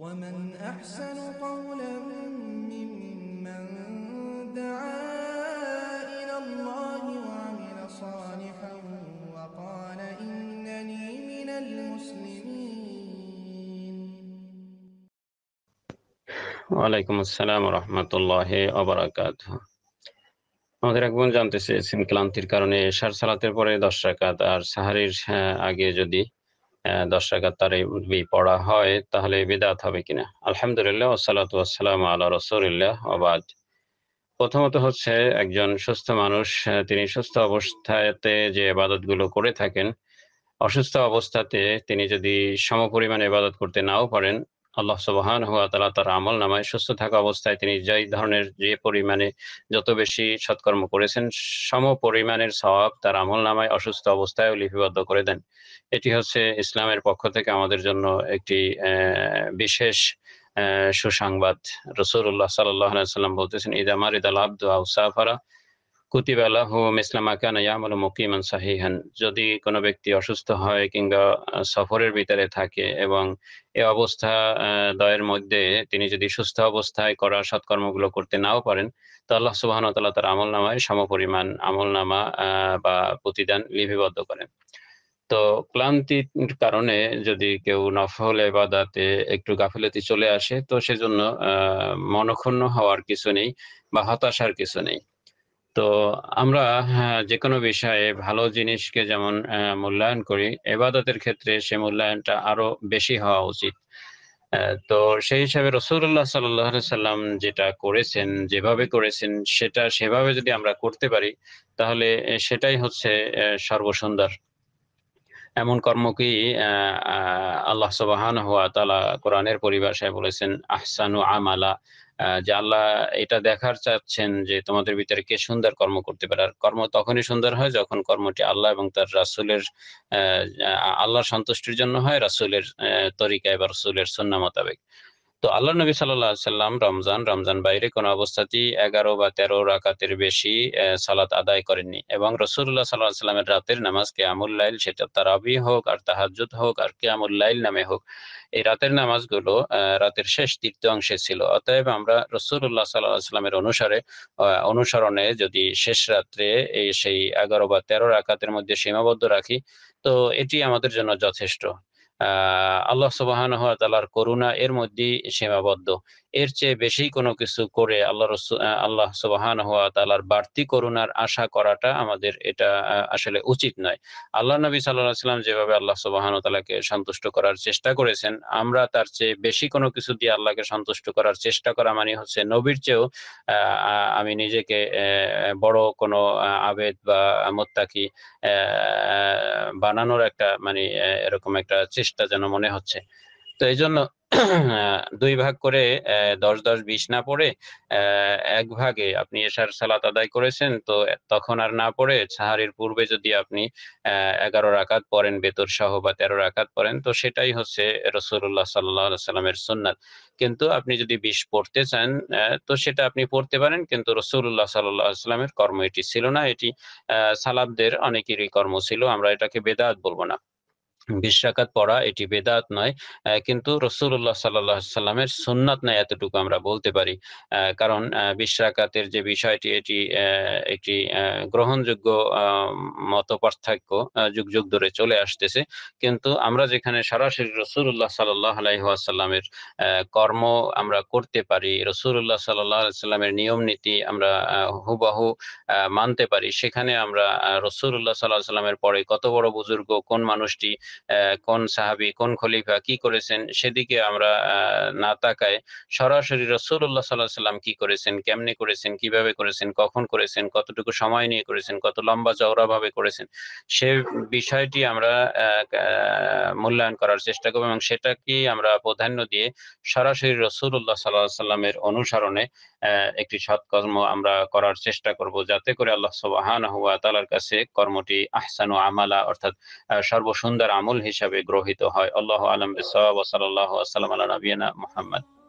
ومن أحسن قولا ممن دعا إلى الله وعمل صالحا وقال إنني من المسلمين وعليكم السلام ورحمة الله وبركاته আমাদের এক বোন জানতে চেয়েছেন ক্লান্তির কারণে এশার সালাতের পরে দশ রাকাত আর সাহারির আগে যদি দর্শকাতারে উর্বি পড়া হয় তাহলে বেদাত হবে কিনা আলহামদুলিল্লাহ ওসালাত ওসালাম আল্লাহ রসুলিল্লাহ আবাদ প্রথমত হচ্ছে একজন সুস্থ মানুষ তিনি সুস্থ অবস্থাতে যে এবাদতগুলো করে থাকেন অসুস্থ অবস্থাতে তিনি যদি সমপরিমাণ এবাদত করতে নাও পারেন আল্লাহ সবহান হুয়া তালা তার আমল নামায় সুস্থ থাকা অবস্থায় তিনি যেই ধরনের যে পরিমাণে যত বেশি সৎকর্ম করেছেন সম পরিমাণের স্বভাব তার আমল নামায় অসুস্থ অবস্থায় লিপিবদ্ধ করে দেন এটি হচ্ছে ইসলামের পক্ষ থেকে আমাদের জন্য একটি বিশেষ সুসংবাদ রসুল্লাহ সাল্লাহ সাল্লাম বলতেছেন ইদামার ইদাল আব্দু আউসাফারা যদি কোনো ব্যক্তি অসুস্থ হয় কিংবা সফরের ভিতরে থাকে এবং এ অবস্থা দয়ের মধ্যে তিনি যদি সুস্থ অবস্থায় করা সৎকর্মগুলো করতে নাও পারেন তো আল্লাহ সুবাহন তাল্লাহ তার আমল নামায় সমপরিমাণ আমল নামা বা প্রতিদান লিপিবদ্ধ করেন তো ক্লান্তির কারণে যদি কেউ নফল এবাদাতে একটু গাফিলতি চলে আসে তো সেজন্য আহ মনক্ষুণ্ণ হওয়ার কিছু নেই বা হতাশার কিছু নেই তো আমরা হ্যাঁ, যে কোনো বিষয়ে ভালো জিনিসকে যেমন মূল্যায়ন করি এবাদতের ক্ষেত্রে সে মূল্যায়নটা আরো বেশি হওয়া উচিত তো সেই হিসাবে রসুল্লাহ সাল্লাহ সাল্লাম যেটা করেছেন যেভাবে করেছেন সেটা সেভাবে যদি আমরা করতে পারি তাহলে সেটাই হচ্ছে সর্বসুন্দর এমন কি আল্লাহ সবহান হওয়া তালা কোরআনের পরিভাষায় বলেছেন আহসানু আমালা যে আল্লাহ এটা দেখার চাচ্ছেন যে তোমাদের ভিতরে কে সুন্দর কর্ম করতে পারে আর কর্ম তখনই সুন্দর হয় যখন কর্মটি আল্লাহ এবং তার রাসুলের আল্লাহর সন্তুষ্টির জন্য হয় রাসুলের তরিকা বা রাসুলের সন্না মোতাবেক তো আল্লাহ নবী সাল্লাহ সাল্লাম রমজান রমজান বাইরে কোনো অবস্থাতেই এগারো বা তেরো রাকাতের বেশি সালাত আদায় করেননি এবং রসুল্লাহ সাল্লাহ সাল্লামের রাতের নামাজ কেয়ামুল লাইল সেটা আবি হোক আর তাহাজুদ হোক আর কেয়ামুল লাইল নামে হোক এই রাতের নামাজগুলো রাতের শেষ তৃতীয় অংশে ছিল অতএব আমরা রসুল্লাহ সাল্লাহ সাল্লামের অনুসারে অনুসরণে যদি শেষ রাত্রে এই সেই এগারো বা তেরো রাকাতের মধ্যে সীমাবদ্ধ রাখি তো এটি আমাদের জন্য যথেষ্ট আল্লাহ সবহান তালার করুণা এর মধ্যেই সীমাবদ্ধ এর চেয়ে বেশি কোনো কিছু করে আল্লাহ আল্লাহ সবাহান হওয়া বাড়তি করুণার আশা করাটা আমাদের এটা আসলে উচিত নয় আল্লাহ নবী সাল্লাহ সাল্লাম যেভাবে আল্লাহ সবাহান তালাকে সন্তুষ্ট করার চেষ্টা করেছেন আমরা তার চেয়ে বেশি কোনো কিছু দিয়ে আল্লাহকে সন্তুষ্ট করার চেষ্টা করা মানে হচ্ছে নবীর চেয়েও আমি নিজেকে বড় কোনো আবেদ বা মোত্তাকি বানানোর একটা মানে এরকম একটা চেষ্টা চেষ্টা যেন মনে হচ্ছে তো এই জন্য দুই ভাগ করে দশ দশ বিশ না পড়ে এক ভাগে আপনি এশার সালাত আদায় করেছেন তো তখন আর না পড়ে সাহারির পূর্বে যদি আপনি এগারো রাকাত পড়েন বেতর সহ বা তেরো রাকাত পড়েন তো সেটাই হচ্ছে রসুল্লাহ সাল্লাহ সাল্লামের সুন্নাত কিন্তু আপনি যদি বিশ পড়তে চান তো সেটা আপনি পড়তে পারেন কিন্তু রসুল্লাহ সাল্লাহ সাল্লামের কর্ম এটি ছিল না এটি সালাবদের অনেকেরই কর্ম ছিল আমরা এটাকে বেদাত বলবো না বিশ্বাকাত পড়া এটি বেদাত নয় কিন্তু রসুল্লাহ সাল্লাহ সাল্লামের সুন্নাত নয় এতটুকু আমরা বলতে পারি কারণ বিশ্বাকাতের যে বিষয়টি এটি একটি গ্রহণযোগ্য মত পার্থক্য যুগ যুগ ধরে চলে আসতেছে কিন্তু আমরা যেখানে সরাসরি রসুল্লাহ সাল্লাহ আলাইসাল্লামের কর্ম আমরা করতে পারি রসুল্লাহ সাল্লাহ সাল্লামের নিয়ম নীতি আমরা হুবাহু মানতে পারি সেখানে আমরা রসুল্লাহ সাল্লাহ সাল্লামের পরে কত বড় বুজুর্গ কোন মানুষটি কোন সাহাবি কোন খলিফা কি করেছেন সেদিকে আমরা না তাকায় সরাসরি রসুল্লাহ সাল্লাহ সাল্লাম কি করেছেন কেমনে করেছেন কিভাবে করেছেন কখন করেছেন কতটুকু সময় নিয়ে করেছেন কত লম্বা চওড়া ভাবে করেছেন সে বিষয়টি আমরা মূল্যায়ন করার চেষ্টা করবো এবং সেটাকে আমরা প্রাধান্য দিয়ে সরাসরি রসুল্লাহ সাল্লাহ সাল্লামের অনুসরণে একটি সৎকর্ম আমরা করার চেষ্টা করব যাতে করে আল্লাহ সুবাহান হুয়া তালার কাছে কর্মটি আহসান ও আমালা অর্থাৎ সর্বসুন্দর معمول حساب گروهیت های الله علم بسا و صلی الله و علی نبینا محمد